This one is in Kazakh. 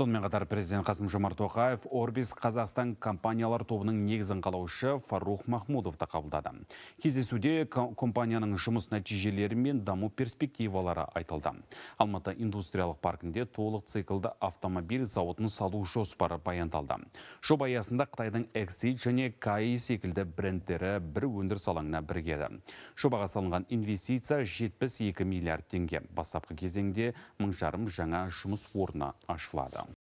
сонымен қатар президент қасым жомарт тоқаев орбис қазақстан компаниялар тобының негізін қалаушы фарух махмудовты қабылдады кездесуде компанияның жұмыс нәтижелері мен даму перспективалары айтылды алматы индустриялық паркінде толық циклды автомобиль зауытын салу жоспары баяндалды жоба аясында қытайдың эксид және каи секілді брендтері бір өндіріс алаңына бірігеді жобаға салынған инвестиция 72 миллиард теңге бастапқы кезеңде мың жаңа жұмыс орны ашылады